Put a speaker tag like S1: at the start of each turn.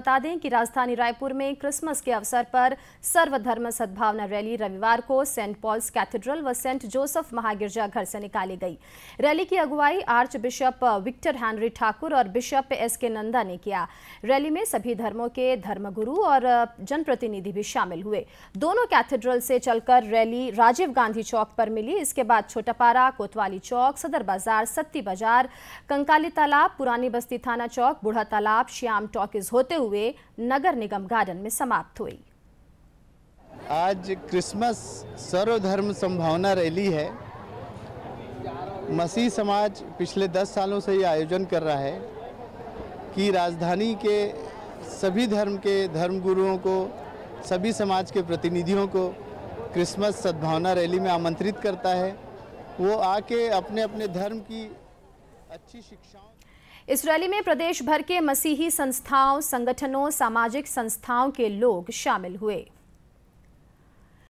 S1: बता दें कि राजधानी रायपुर में क्रिसमस के अवसर पर सर्वधर्म सद्भावना रैली रविवार को सेंट पॉल्स कैथेड्रल व सेंट जोसेफ महागिरजा घर से निकाली गई रैली की अगुवाई archbishop Victor Henry Thakur और बिशप एस के नंदा ने किया रैली में सभी धर्मों के धर्मगुरु और जनप्रतिनिधि भी शामिल हुए दोनों कैथेड्रल से चलकर रैली राजीव गांधी चौक पर मिली इसके बाद छोटापारा कोतवाली चौक सदर बाजार सत्ती बाजार कंकाली तालाब पुरानी बस्ती थाना चौक बूढ़ा तालाब श्याम टॉकीज होते हुए हुए नगर निगम गार्डन में समाप्त हुई
S2: आज क्रिसमस सर्वधर्म संभावना रैली है मसीह समाज पिछले दस सालों से ये आयोजन कर रहा है कि राजधानी के सभी धर्म के धर्म गुरुओं को सभी समाज के प्रतिनिधियों को क्रिसमस सद्भावना रैली में आमंत्रित करता है वो आके अपने अपने धर्म की
S1: अच्छी शिक्षाओं इस रैली में प्रदेश भर के मसीही संस्थाओं संगठनों सामाजिक संस्थाओं के लोग शामिल हुए